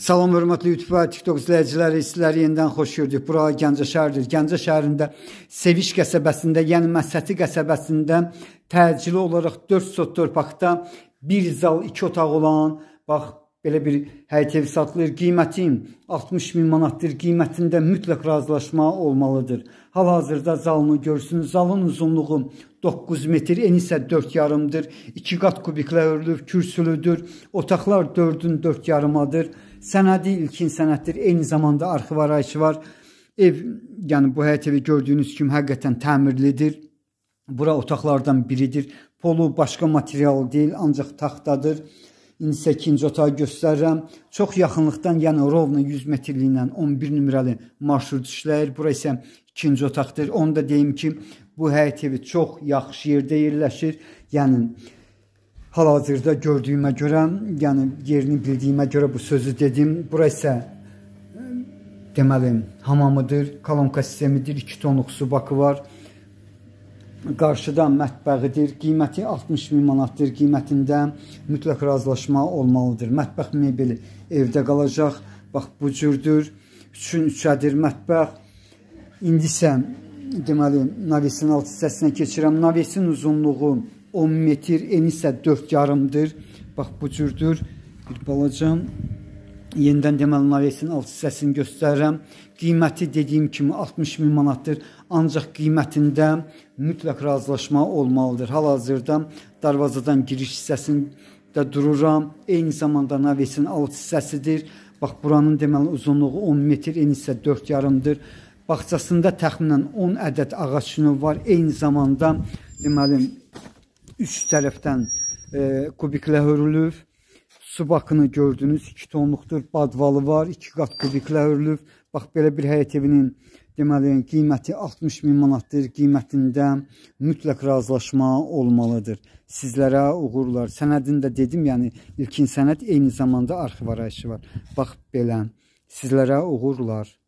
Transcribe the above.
Salam hörmətli YouTube və TikTok izləyiciləri, sizləri yenidən xoş gördük. Bura Gəncə şəhəridir. Gəncə şəhərində Seviş qəsəbəsində, yəni Məsəti qəsəbəsində təcili olaraq 4 sot torpaqda bir zal, 2 otaq olan, bax belə bir həyət evi satılır. Qiyməti 60 min manatdır. Qiymətində mütləq razılaşma olmalıdır. Hal-hazırda zalını görürsünüz. Zalın uzunluğu 9 metr, eni isə 4,5-dır. 2 qat kubiklə örülüb, kürsülüdür. Otaqlar 4-ün 4,5-adır. 4 sənədi ilkin sənəddir. Eyni zamanda arxiv arayışı var. Ev, yəni bu həyət evi gördüyünüz kimi həqiqətən təmirlidir. Bura otaqlardan biridir. Polu başqa material deyil, ancaq taxtadır. İndi isə ikinci otağı göstərirəm. Çox yaxınlıqdan, yəni rovna 100 metrliklə 11 nömrəli marşrut işləyir. Bura isə ikinci otaqdır. Onu da deyim ki, bu həyət evi çox yaxşı yerdə yerləşir. Yəni hal-hazırda gördüyümə görə, yəni yerini bildiyimə görə bu sözü dedim. Bura isə e, deməli hamamıdır, kolonka sistemidir, 2 tonluq subakı var. Qarşıdan mətbəxidir, qiyməti 60 min manatdır, qiymətində mütləq razılaşma olmalıdır. Mətbəx mebeli evdə qalacaq, bax bu cürdür, üçün üçədir mətbəx. İndi isə deməli navesin alt hissəsinə keçirəm. Navesin uzunluğu 10 metr, eni isə 4 yarımdır. Bax bu cürdür. Bir balaca yenidən deməli navesin alt hissəsini göstərirəm. Qiyməti dediyim kimi 60 min manatdır. Ancaq qiymətində mütləq razılaşma olmalıdır. Hal-hazırda darvazadan giriş hissəsində dururam. Eyni zamanda navesin alt hissəsidir. Bax buranın deməli uzunluğu 10 metr, eni isə 4 yarımdır. Bağçasında təxminən 10 ədəd ağac növü var. Eyni zamanda deməli üst tərəfdən e, kubiklə hörülüb. Su bakını gördünüz, 2 tonluqdur, badvalı var, 2 qat kubiklə hörülüb. Bax, belə bir həyət evinin deməli, qiyməti 60 min manatdır. Qiymətində mütləq razılaşma olmalıdır. Sizlərə uğurlar. Sənədində dedim, yəni ilkin sənəd eyni zamanda arxiv arayışı var. Bax, belə. Sizlərə uğurlar.